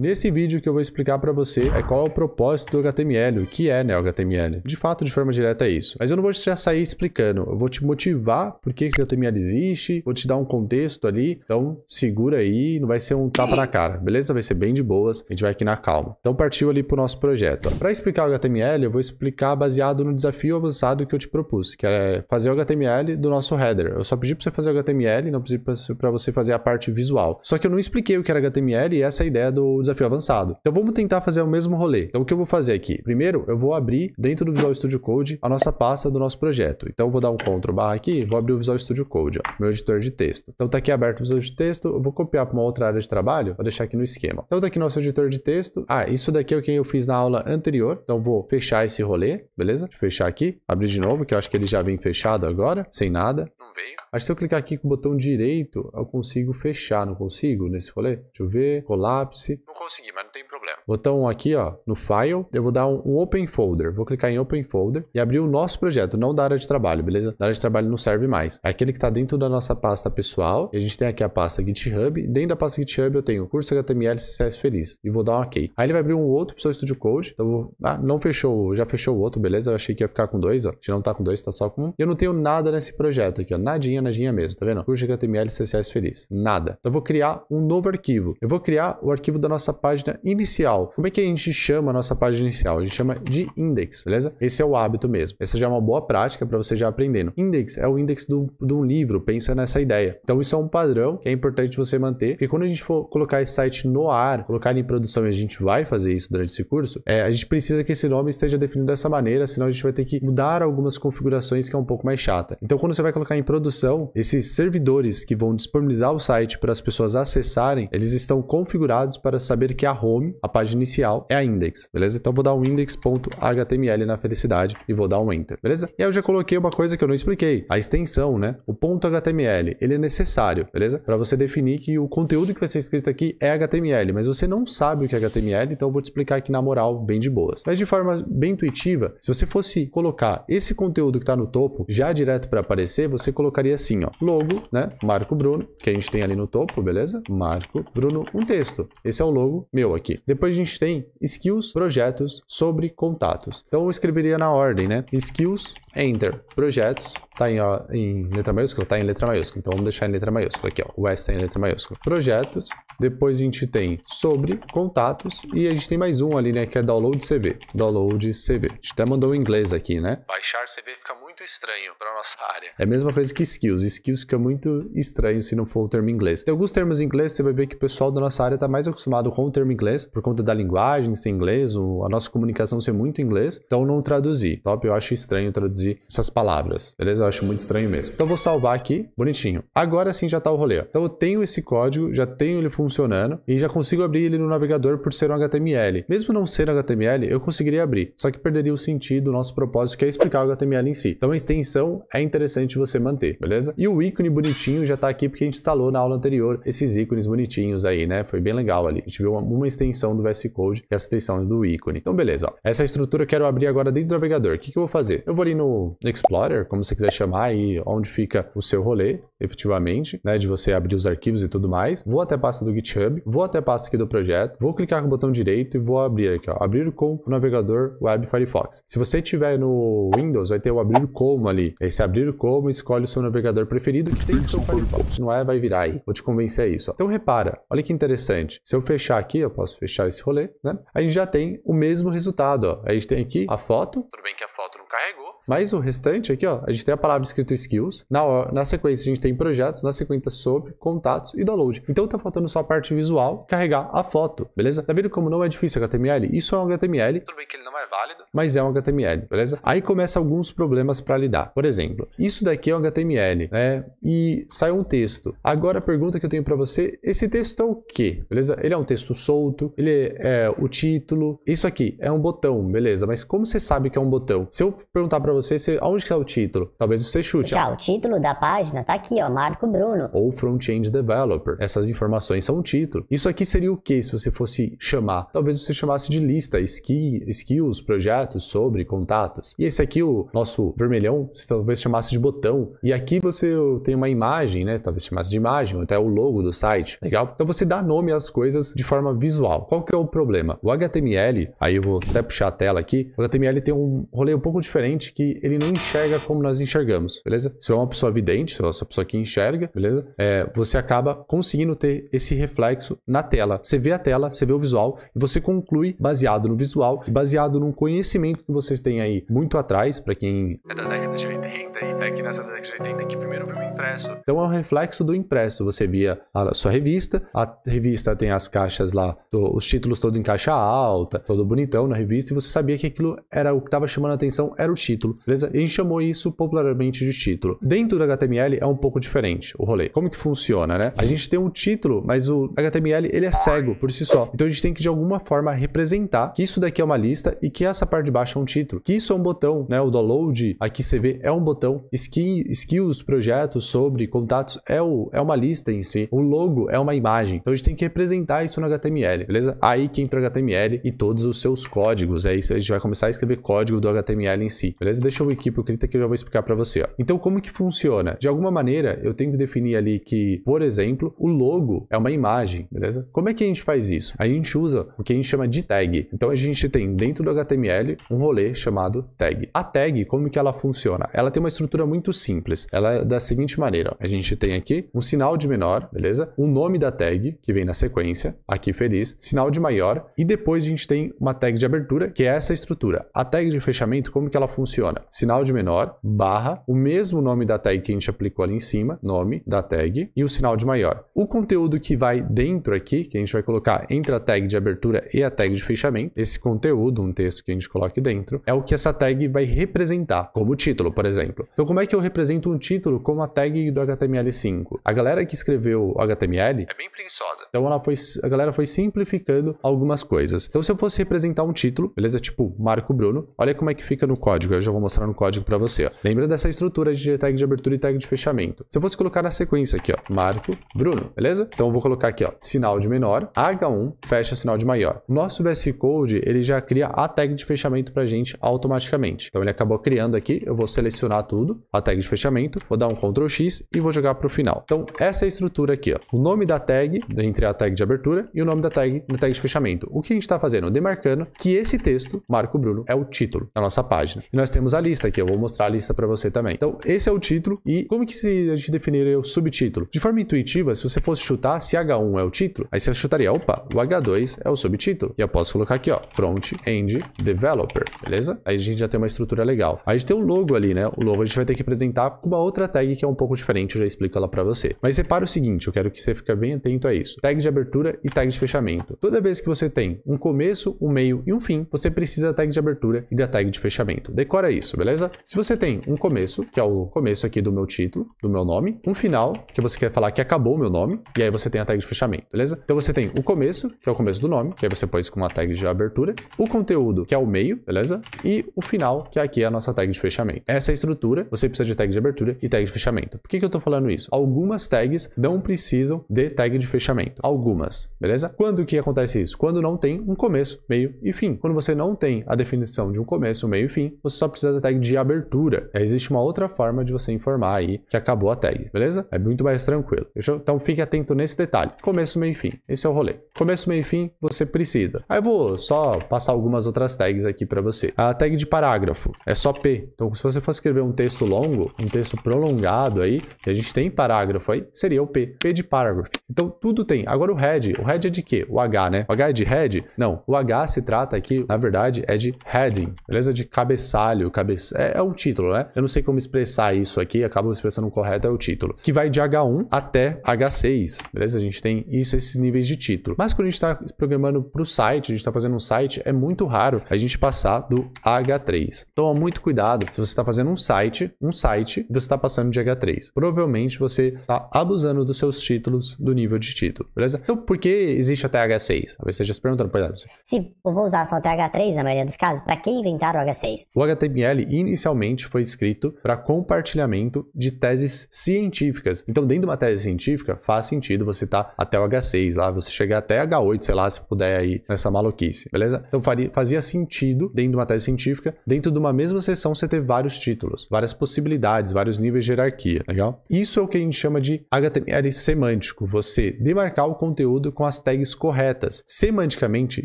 Nesse vídeo que eu vou explicar para você é qual é o propósito do HTML, o que é né, o HTML. De fato, de forma direta é isso. Mas eu não vou te já sair explicando, eu vou te motivar por que, o HTML existe, vou te dar um contexto ali, então segura aí, não vai ser um tapa na cara, beleza? Vai ser bem de boas, a gente vai aqui na calma. Então partiu ali pro nosso projeto. Para explicar o HTML, eu vou explicar baseado no desafio avançado que eu te propus, que era é fazer o HTML do nosso header. Eu só pedi para você fazer o HTML, não pedi para você fazer a parte visual. Só que eu não expliquei o que era HTML e essa é a ideia do desafio avançado. Então vamos tentar fazer o mesmo rolê. Então o que eu vou fazer aqui? Primeiro, eu vou abrir dentro do Visual Studio Code a nossa pasta do nosso projeto. Então eu vou dar um Ctrl barra aqui, vou abrir o Visual Studio Code, ó, meu editor de texto. Então tá aqui aberto o Visual de texto, eu vou copiar para uma outra área de trabalho, vou deixar aqui no esquema. Então tá aqui nosso editor de texto. Ah, isso daqui é o que eu fiz na aula anterior. Então vou fechar esse rolê, beleza? Deixa eu fechar aqui, abrir de novo, que eu acho que ele já vem fechado agora, sem nada. Não veio. Acho que se eu clicar aqui com o botão direito, eu consigo fechar, não consigo nesse rolê? Deixa eu ver, colapse. Não consegui, mas não tem Botão aqui ó, no File, eu vou dar um, Open Folder. Vou clicar em Open Folder e abrir o nosso projeto, não da área de trabalho, beleza? Da área de trabalho não serve mais. É aquele que está dentro da nossa pasta pessoal. a gente tem aqui a pasta GitHub. Dentro da pasta GitHub eu tenho curso HTML CSS Feliz. E vou dar um OK. Aí ele vai abrir um outro para o seu Studio Code. Então, vou... ah, não fechou, já fechou o outro, beleza? Eu achei que ia ficar com dois, ó. A gente não tá com dois, tá só com um. E eu não tenho nada nesse projeto aqui, ó. Nadinha, nadinha mesmo, tá vendo? Curso HTML CSS Feliz. Nada. Então eu vou criar um novo arquivo. Eu vou criar o arquivo da nossa página inicial inicial. Como é que a gente chama a nossa página inicial? A gente chama de index, beleza? Esse é o hábito mesmo. Essa já é uma boa prática para você já aprendendo. Né? Index é o index de um livro, pensa nessa ideia. Então isso é um padrão que é importante você manter, porque quando a gente for colocar esse site no ar, colocar ele em produção e a gente vai fazer isso durante esse curso, é, a gente precisa que esse nome esteja definido dessa maneira, senão a gente vai ter que mudar algumas configurações que é um pouco mais chata. Então quando você vai colocar em produção, esses servidores que vão disponibilizar o site para as pessoas acessarem, eles estão configurados para saber que a home, a página página inicial é a index, beleza? Então eu vou dar um index.html na felicidade e vou dar um enter, beleza? E aí eu já coloquei uma coisa que eu não expliquei, a extensão, né? O ponto .html, ele é necessário, beleza? Para você definir que o conteúdo que vai ser escrito aqui é HTML, mas você não sabe o que é HTML, então eu vou te explicar aqui na moral, bem de boas. Mas de forma bem intuitiva, se você fosse colocar esse conteúdo que está no topo já direto para aparecer, você colocaria assim, ó, logo, né? Marco Bruno, que a gente tem ali no topo, beleza? Marco Bruno, um texto. Esse é o logo meu aqui. Depois depois a gente tem skills, projetos, sobre contatos. Então eu escreveria na ordem, né? Skills, enter, projetos, tá em, ó, em letra maiúscula? Tá em letra maiúscula. Então vamos deixar em letra maiúscula aqui, ó. O S tá em letra maiúscula. Projetos, depois a gente tem sobre, contatos e a gente tem mais um ali, né? Que é download CV. Download CV. A gente até mandou em inglês aqui, né? Baixar CV fica muito muito estranho para nossa área. É a mesma coisa que skills. Skills fica muito estranho se não for o termo inglês. Tem alguns termos em inglês, você vai ver que o pessoal da nossa área está mais acostumado com o termo inglês, por conta da linguagem ser inglês, a nossa comunicação ser muito inglês, então não traduzir. Top, eu acho estranho traduzir essas palavras, beleza? Eu acho muito estranho mesmo. Então vou salvar aqui, bonitinho. Agora sim já está o rolê. Então eu tenho esse código, já tenho ele funcionando e já consigo abrir ele no navegador por ser um HTML. Mesmo não ser HTML, eu conseguiria abrir, só que perderia o sentido, o nosso propósito que é explicar o HTML em si. Então então a extensão é interessante você manter, beleza? E o ícone bonitinho já tá aqui porque a gente instalou na aula anterior esses ícones bonitinhos aí, né? Foi bem legal ali. A gente viu uma, uma extensão do VS Code e essa extensão do ícone. Então beleza, ó. Essa estrutura eu quero abrir agora dentro do navegador. O que, que eu vou fazer? Eu vou ali no Explorer, como você quiser chamar aí, onde fica o seu rolê efetivamente, né, de você abrir os arquivos e tudo mais. Vou até a pasta do GitHub, vou até a pasta aqui do projeto, vou clicar com o botão direito e vou abrir aqui, ó, abrir com o navegador Web Firefox. Se você tiver no Windows, vai ter o abrir como ali. Esse abrir como escolhe o seu navegador preferido que tem o seu Firefox. Se não é, vai virar aí. Vou te convencer a isso. Ó. Então repara, olha que interessante. Se eu fechar aqui, eu posso fechar esse rolê, né? A gente já tem o mesmo resultado, ó. A gente tem aqui a foto, tudo bem que a foto não carregou, mas o restante aqui, ó, a gente tem a palavra escrito skills, na, na sequência a gente tem projetos, na sequência sobre, contatos e download. Então tá faltando só a parte visual, carregar a foto, beleza? Tá vendo como não é difícil HTML? Isso é um HTML, tudo bem que ele não é válido, mas é um HTML, beleza? Aí começa alguns problemas para lidar. Por exemplo, isso daqui é um HTML, né? E sai um texto. Agora a pergunta que eu tenho para você, esse texto é o quê? Beleza? Ele é um texto solto, ele é, é o título, isso aqui é um botão, beleza? Mas como você sabe que é um botão? Se eu perguntar para você, você onde que tá o título? Talvez você chute. Tchau, o ah. título da página tá aqui, ó, Marco Bruno. Ou front-end developer. Essas informações são o título. Isso aqui seria o que se você fosse chamar? Talvez você chamasse de lista, skills, projetos, sobre, contatos. E esse aqui, o nosso vermelhão, você talvez chamasse de botão. E aqui você tem uma imagem, né? Talvez chamasse de imagem, ou até o logo do site. Legal? Então você dá nome às coisas de forma visual. Qual que é o problema? O HTML, aí eu vou até puxar a tela aqui, o HTML tem um rolê um pouco diferente que ele, não enxerga como nós enxergamos, beleza? Se é uma pessoa vidente, se é uma pessoa que enxerga, beleza? É, você acaba conseguindo ter esse reflexo na tela. Você vê a tela, você vê o visual e você conclui baseado no visual, baseado num conhecimento que você tem aí muito atrás, para quem é da década de 80 e é que nessa década de 80 que primeiro viu o impresso. Então é um reflexo do impresso. Você via a sua revista, a revista tem as caixas lá, os títulos todo em caixa alta, todo bonitão na revista, e você sabia que aquilo era o que estava chamando a atenção, era o título título, beleza? E a gente chamou isso popularmente de título. Dentro do HTML é um pouco diferente o rolê. Como que funciona, né? A gente tem um título, mas o HTML ele é cego por si só. Então a gente tem que de alguma forma representar que isso daqui é uma lista e que essa parte de baixo é um título. Que isso é um botão, né? O download, aqui você vê, é um botão. skills, projetos, sobre, contatos, é, o, é uma lista em si. O logo é uma imagem. Então a gente tem que representar isso no HTML, beleza? Aí que entra o HTML e todos os seus códigos. É isso, a gente vai começar a escrever código do HTML em si, beleza? deixa eu ir aqui pro Krita que eu já vou explicar para você. Ó. Então, como que funciona? De alguma maneira, eu tenho que definir ali que, por exemplo, o logo é uma imagem, beleza? Como é que a gente faz isso? A gente usa o que a gente chama de tag. Então, a gente tem dentro do HTML um rolê chamado tag. A tag, como que ela funciona? Ela tem uma estrutura muito simples. Ela é da seguinte maneira. Ó. A gente tem aqui um sinal de menor, beleza? O um nome da tag, que vem na sequência, aqui feliz, sinal de maior, e depois a gente tem uma tag de abertura, que é essa estrutura. A tag de fechamento, como que ela funciona? funciona. Sinal de menor, barra, o mesmo nome da tag que a gente aplicou ali em cima, nome da tag, e o sinal de maior. O conteúdo que vai dentro aqui, que a gente vai colocar entre a tag de abertura e a tag de fechamento, esse conteúdo, um texto que a gente coloca dentro, é o que essa tag vai representar, como título, por exemplo. Então, como é que eu represento um título como a tag do HTML5? A galera que escreveu HTML é bem preguiçosa. Então, ela foi, a galera foi simplificando algumas coisas. Então, se eu fosse representar um título, beleza? Tipo, Marco Bruno, olha como é que fica no código. Eu já vou vou mostrar no código para você. Ó. Lembra dessa estrutura de tag de abertura e tag de fechamento. Se eu fosse colocar na sequência aqui, ó, Marco, Bruno, beleza? Então eu vou colocar aqui, ó, sinal de menor, H1, fecha sinal de maior. Nosso VS Code, ele já cria a tag de fechamento para gente automaticamente. Então ele acabou criando aqui, eu vou selecionar tudo, a tag de fechamento, vou dar um Ctrl X e vou jogar para o final. Então essa é a estrutura aqui, ó. o nome da tag, entre a tag de abertura e o nome da tag, da tag de fechamento. O que a gente está fazendo? Demarcando que esse texto, Marco Bruno, é o título da nossa página. E nós temos temos a lista aqui, eu vou mostrar a lista para você também. Então, esse é o título e como que se a gente definiria o subtítulo? De forma intuitiva, se você fosse chutar se H1 é o título, aí você chutaria, opa, o H2 é o subtítulo. E eu posso colocar aqui, ó, front-end developer, beleza? Aí a gente já tem uma estrutura legal. Aí a gente tem um logo ali, né? O logo a gente vai ter que apresentar com uma outra tag que é um pouco diferente, eu já explico ela para você. Mas repara o seguinte, eu quero que você fique bem atento a isso. Tag de abertura e tag de fechamento. Toda vez que você tem um começo, um meio e um fim, você precisa da tag de abertura e da tag de fechamento. Decora isso isso, beleza? Se você tem um começo, que é o começo aqui do meu título, do meu nome, um final, que você quer falar que acabou o meu nome, e aí você tem a tag de fechamento, beleza? Então você tem o começo, que é o começo do nome, que aí você isso com uma tag de abertura, o conteúdo, que é o meio, beleza? E o final, que é aqui é a nossa tag de fechamento. Essa é a estrutura, você precisa de tag de abertura e tag de fechamento. Por que, que eu tô falando isso? Algumas tags não precisam de tag de fechamento. Algumas, beleza? Quando que acontece isso? Quando não tem um começo, meio e fim. Quando você não tem a definição de um começo, meio e fim, você só precisa precisa da tag de abertura. É, existe uma outra forma de você informar aí que acabou a tag, beleza? É muito mais tranquilo. Eu... Então fique atento nesse detalhe. Começo, meio e fim. Esse é o rolê. Começo, meio e fim, você precisa. Aí eu vou só passar algumas outras tags aqui para você. A tag de parágrafo é só P. Então se você for escrever um texto longo, um texto prolongado aí, e a gente tem parágrafo aí, seria o P. P de parágrafo. Então tudo tem. Agora o head. O head é de quê? O H, né? O H é de head? Não. O H se trata aqui, na verdade, é de heading, beleza? De cabeçalho, cabeça. É, é, o título, né? Eu não sei como expressar isso aqui, acabo expressando correto, é o título. Que vai de H1 até H6, beleza? A gente tem isso, esses níveis de título. Mas quando a gente está programando para o site, a gente está fazendo um site, é muito raro a gente passar do H3. Toma muito cuidado se você está fazendo um site, um site, e você está passando de H3. Provavelmente você está abusando dos seus títulos, do nível de título, beleza? Então, por que existe até H6? Talvez você esteja se perguntando, por exemplo. Se eu vou usar só até H3 na maioria dos casos, para que inventar o H6? O HTML HTML inicialmente foi escrito para compartilhamento de teses científicas. Então, dentro de uma tese científica, faz sentido você estar tá até o H6 lá, você chegar até H8, sei lá, se puder aí nessa maluquice, beleza? Então, faria, fazia sentido dentro de uma tese científica, dentro de uma mesma seção você ter vários títulos, várias possibilidades, vários níveis de hierarquia, legal? Isso é o que a gente chama de HTML semântico, você demarcar o conteúdo com as tags corretas. Semanticamente,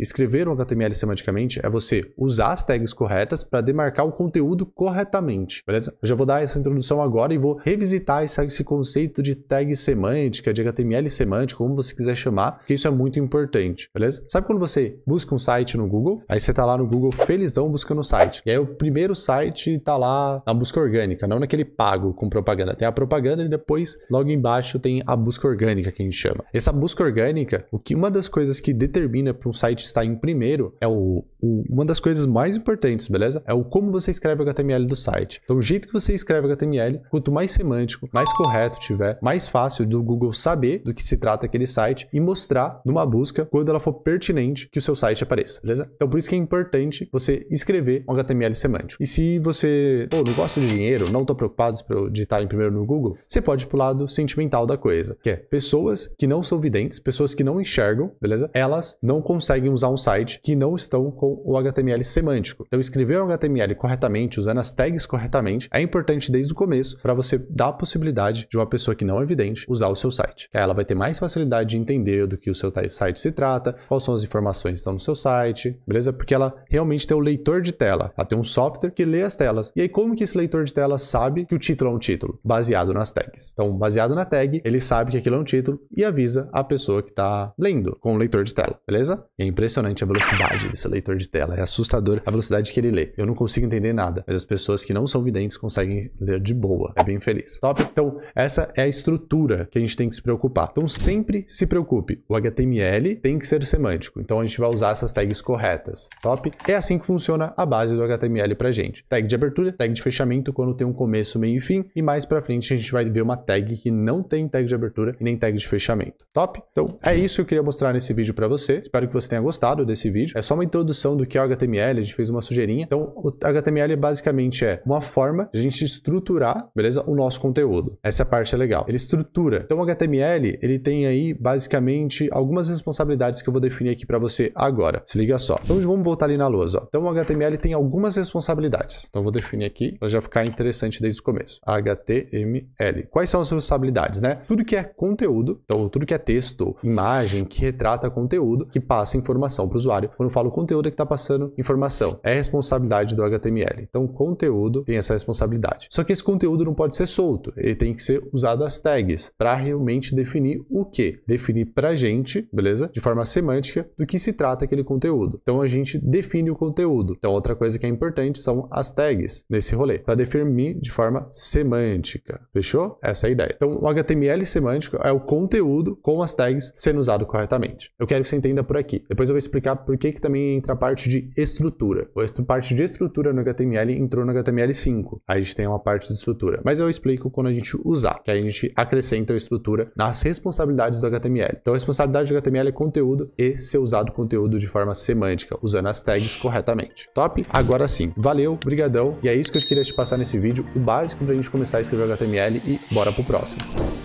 escrever um HTML semanticamente é você usar as tags corretas para demarcar o conteúdo conteúdo corretamente, beleza? Eu já vou dar essa introdução agora e vou revisitar esse, esse conceito de tag semântica, de HTML semântico, como você quiser chamar, porque isso é muito importante, beleza? Sabe quando você busca um site no Google, aí você tá lá no Google felizão buscando o um site, e aí o primeiro site tá lá na busca orgânica, não naquele pago com propaganda, tem a propaganda e depois logo embaixo tem a busca orgânica que a gente chama. Essa busca orgânica, o que uma das coisas que determina para um site estar em primeiro é o uma das coisas mais importantes, beleza? É o como você escreve HTML do site. Então, o jeito que você escreve HTML, quanto mais semântico, mais correto tiver, mais fácil do Google saber do que se trata aquele site e mostrar numa busca, quando ela for pertinente, que o seu site apareça, beleza? Então, por isso que é importante você escrever um HTML semântico. E se você, pô, não gosto de dinheiro, não tô preocupado se digitar em primeiro no Google, você pode ir pro lado sentimental da coisa, que é pessoas que não são videntes, pessoas que não enxergam, beleza? Elas não conseguem usar um site que não estão com o HTML semântico. Então, escrever um HTML corretamente, usando as tags corretamente, é importante desde o começo para você dar a possibilidade de uma pessoa que não é vidente usar o seu site. Ela vai ter mais facilidade de entender do que o seu site se trata, quais são as informações que estão no seu site, beleza? Porque ela realmente tem o um leitor de tela. Ela tem um software que lê as telas. E aí, como que esse leitor de tela sabe que o título é um título? Baseado nas tags. Então, baseado na tag, ele sabe que aquilo é um título e avisa a pessoa que está lendo com o leitor de tela, beleza? E é impressionante a velocidade desse leitor de de tela. É assustador a velocidade que ele lê. Eu não consigo entender nada, mas as pessoas que não são videntes conseguem ler de boa. É bem feliz. Top? Então, essa é a estrutura que a gente tem que se preocupar. Então, sempre se preocupe. O HTML tem que ser semântico. Então, a gente vai usar essas tags corretas. Top? É assim que funciona a base do HTML pra gente. Tag de abertura, tag de fechamento, quando tem um começo, meio e fim. E mais pra frente, a gente vai ver uma tag que não tem tag de abertura e nem tag de fechamento. Top? Então, é isso que eu queria mostrar nesse vídeo pra você. Espero que você tenha gostado desse vídeo. É só uma introdução do que é o HTML, a gente fez uma sujeirinha. Então, o HTML basicamente é uma forma de a gente estruturar, beleza, o nosso conteúdo. Essa parte é legal. Ele estrutura. Então, o HTML, ele tem aí basicamente algumas responsabilidades que eu vou definir aqui para você agora. Se liga só. Então, vamos voltar ali na lousa. Ó. Então, o HTML tem algumas responsabilidades. Então, eu vou definir aqui para já ficar interessante desde o começo. HTML. Quais são as responsabilidades, né? Tudo que é conteúdo, então tudo que é texto, imagem que retrata conteúdo, que passa informação para o usuário. Quando eu falo conteúdo, é que tá está passando informação. É responsabilidade do HTML. Então, o conteúdo tem essa responsabilidade. Só que esse conteúdo não pode ser solto. Ele tem que ser usado as tags para realmente definir o que? Definir para gente, beleza? De forma semântica, do que se trata aquele conteúdo. Então, a gente define o conteúdo. Então, outra coisa que é importante são as tags nesse rolê, para definir de forma semântica. Fechou? Essa é a ideia. Então, o HTML semântico é o conteúdo com as tags sendo usado corretamente. Eu quero que você entenda por aqui. Depois eu vou explicar por que, que também entra parte de estrutura. A parte de estrutura no HTML entrou no HTML5. Aí a gente tem uma parte de estrutura. Mas eu explico quando a gente usar, que aí a gente acrescenta a estrutura nas responsabilidades do HTML. Então, a responsabilidade do HTML é conteúdo e ser usado o conteúdo de forma semântica, usando as tags corretamente. Top? Agora sim. Valeu, brigadão. E é isso que eu queria te passar nesse vídeo, o básico para a gente começar a escrever HTML e bora pro próximo.